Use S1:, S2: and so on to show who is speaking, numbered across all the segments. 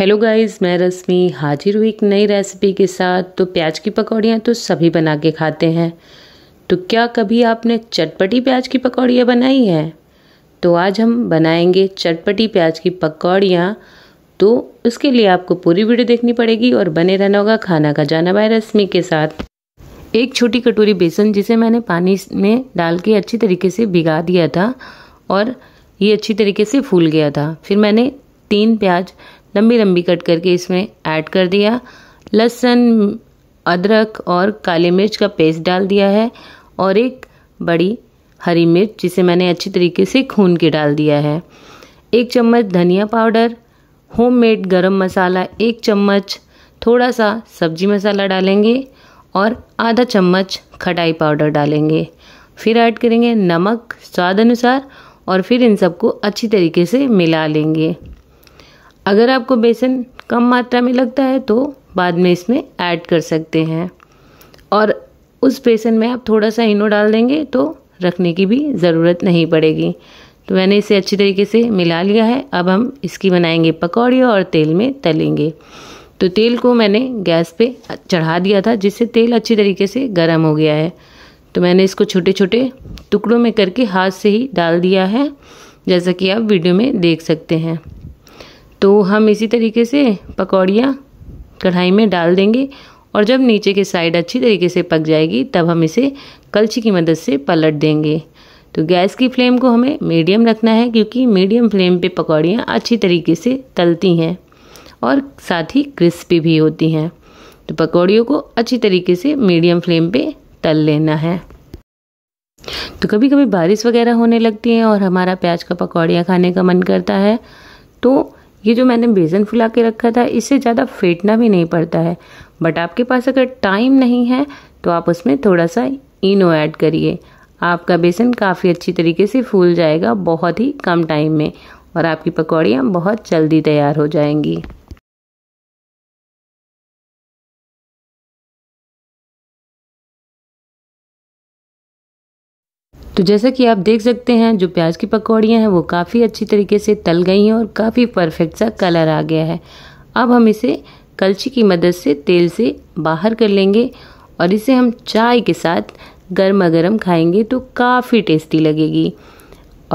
S1: hello guys मैं रश्मि हाजिर हुई एक नई रेसिपी के साथ तो प्याज की पकौड़ियाँ तो सभी बना के खाते हैं तो क्या कभी आपने चटपटी प्याज की पकौड़ियाँ बनाई हैं तो आज हम बनाएंगे चटपटी प्याज की पकौड़ियाँ तो उसके लिए आपको पूरी वीडियो देखनी पड़ेगी और बने रहना होगा खाना का जाना भाई रश्मि के साथ एक छोटी कटोरी बेसन जिसे मैंने पानी में डाल के अच्छी तरीके से भिगा दिया था और ये अच्छी तरीके से फूल गया था फिर मैंने तीन प्याज लंबी लंबी कट करके इसमें ऐड कर दिया लहसुन अदरक और काली मिर्च का पेस्ट डाल दिया है और एक बड़ी हरी मिर्च जिसे मैंने अच्छी तरीके से खून के डाल दिया है एक चम्मच धनिया पाउडर होममेड गरम मसाला एक चम्मच थोड़ा सा सब्जी मसाला डालेंगे और आधा चम्मच खटाई पाउडर डालेंगे फिर ऐड करेंगे नमक स्वाद अनुसार और फिर इन सबको अच्छी तरीके से मिला लेंगे अगर आपको बेसन कम मात्रा में लगता है तो बाद में इसमें ऐड कर सकते हैं और उस बेसन में आप थोड़ा सा इनो डाल देंगे तो रखने की भी ज़रूरत नहीं पड़ेगी तो मैंने इसे अच्छी तरीके से मिला लिया है अब हम इसकी बनाएंगे पकौड़ी और तेल में तलेंगे तो तेल को मैंने गैस पे चढ़ा दिया था जिससे तेल अच्छी तरीके से गर्म हो गया है तो मैंने इसको छोटे छोटे टुकड़ों में करके हाथ से ही डाल दिया है जैसा कि आप वीडियो में देख सकते हैं तो हम इसी तरीके से पकौड़ियाँ कढ़ाई में डाल देंगे और जब नीचे के साइड अच्छी तरीके से पक जाएगी तब हम इसे कलछी की मदद से पलट देंगे तो गैस की फ्लेम को हमें मीडियम रखना है क्योंकि मीडियम फ्लेम पे पकौड़ियाँ अच्छी तरीके से तलती हैं और साथ ही क्रिस्पी भी होती हैं तो पकौड़ियों को अच्छी तरीके से मीडियम फ्लेम पे तल लेना है तो कभी कभी बारिश वगैरह होने लगती है और हमारा प्याज का पकौड़ियाँ खाने का मन करता है तो ये जो मैंने बेसन फुला के रखा था इससे ज़्यादा फेंटना भी नहीं पड़ता है बट आपके पास अगर टाइम नहीं है तो आप उसमें थोड़ा सा इनो ऐड करिए आपका बेसन काफ़ी अच्छी तरीके से फूल जाएगा बहुत ही कम टाइम में और आपकी पकौड़ियाँ बहुत जल्दी तैयार हो जाएंगी तो जैसा कि आप देख सकते हैं जो प्याज की पकौड़ियाँ हैं वो काफ़ी अच्छी तरीके से तल गई हैं और काफ़ी परफेक्ट सा कलर आ गया है अब हम इसे कलछी की मदद से तेल से बाहर कर लेंगे और इसे हम चाय के साथ गर्मा गर्म खाएंगे तो काफ़ी टेस्टी लगेगी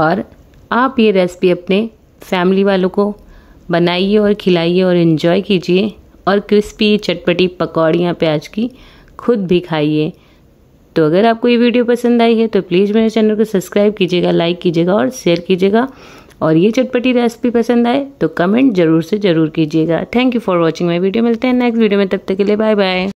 S1: और आप ये रेसिपी अपने फैमिली वालों को बनाइए और खिलाइए और इन्जॉय कीजिए और क्रिस्पी चटपटी पकौड़ियाँ प्याज की खुद भी खाइए तो अगर आपको ये वीडियो पसंद आई है तो प्लीज़ मेरे चैनल को सब्सक्राइब कीजिएगा लाइक कीजिएगा और शेयर कीजिएगा और ये चटपटी रेसिपी पसंद आए तो कमेंट जरूर से ज़रूर कीजिएगा thank you for watching my video मिलते हैं नेक्स्ट वीडियो में तब तक के लिए बाय बाय